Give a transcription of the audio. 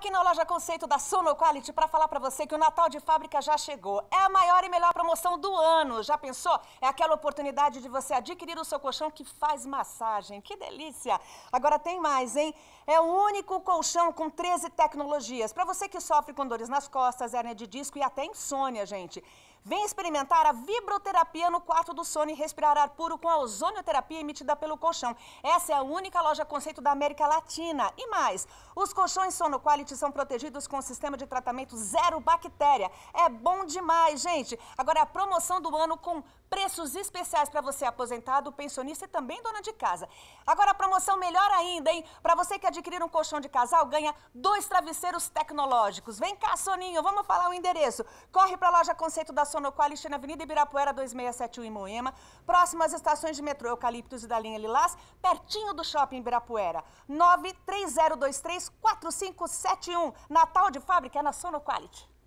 aqui na Loja Conceito da Sono Quality para falar para você que o Natal de Fábrica já chegou. É a maior e melhor promoção do ano. Já pensou? É aquela oportunidade de você adquirir o seu colchão que faz massagem. Que delícia! Agora tem mais, hein? É o único colchão com 13 tecnologias. Para você que sofre com dores nas costas, hérnia de disco e até insônia, gente. Vem experimentar a vibroterapia no quarto do sono e respirar ar puro com a ozonioterapia emitida pelo colchão. Essa é a única loja conceito da América Latina. E mais, os colchões Sono Quality são protegidos com um sistema de tratamento zero bactéria. É bom demais, gente. Agora é a promoção do ano com preços especiais para você aposentado, pensionista e também dona de casa. Agora a promoção melhor ainda, hein? Para você que adquirir um colchão de casal, ganha dois travesseiros tecnológicos. Vem cá, Soninho, vamos falar o endereço. Corre para a loja Conceito da relacionou na Avenida Ibirapuera 2671 em Moema, próximo às estações de metrô Eucaliptos e da linha Lilás, pertinho do shopping Ibirapuera. 930234571, Natal de Fábrica é na Sonoquality.